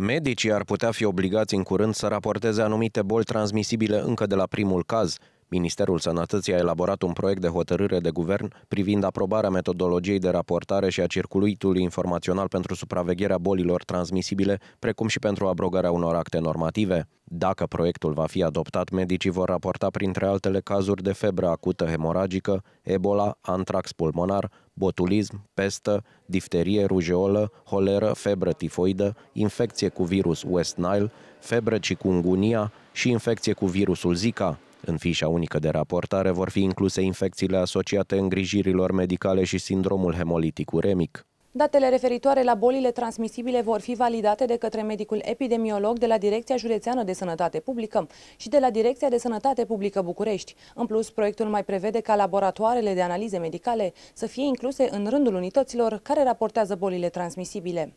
Medicii ar putea fi obligați în curând să raporteze anumite boli transmisibile încă de la primul caz, Ministerul Sănătății a elaborat un proiect de hotărâre de guvern privind aprobarea metodologiei de raportare și a circuitului informațional pentru supravegherea bolilor transmisibile, precum și pentru abrogarea unor acte normative. Dacă proiectul va fi adoptat, medicii vor raporta printre altele cazuri de febră acută hemoragică, ebola, antrax pulmonar, botulism, pestă, difterie, rujeolă, holeră, febră tifoidă, infecție cu virus West Nile, febră cicungunia și infecție cu virusul Zika, în fișa unică de raportare vor fi incluse infecțiile asociate îngrijirilor medicale și sindromul hemolitic uremic. Datele referitoare la bolile transmisibile vor fi validate de către medicul epidemiolog de la Direcția Județeană de Sănătate Publică și de la Direcția de Sănătate Publică București. În plus, proiectul mai prevede ca laboratoarele de analize medicale să fie incluse în rândul unităților care raportează bolile transmisibile.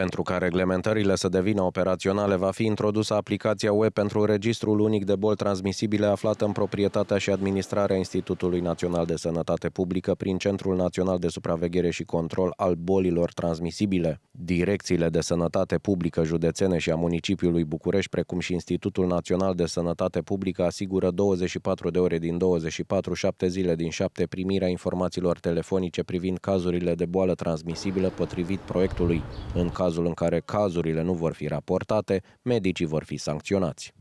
Pentru ca reglementările să devină operaționale, va fi introdusă aplicația web pentru Registrul Unic de Boli Transmisibile aflată în proprietatea și administrarea Institutului Național de Sănătate Publică prin Centrul Național de Supraveghere și Control al Bolilor Transmisibile. Direcțiile de Sănătate Publică județene și a municipiului București, precum și Institutul Național de Sănătate Publică, asigură 24 de ore din 24, 7 zile din 7 primirea informațiilor telefonice privind cazurile de boală transmisibilă potrivit proiectului. În caz cazul în care cazurile nu vor fi raportate, medicii vor fi sancționați.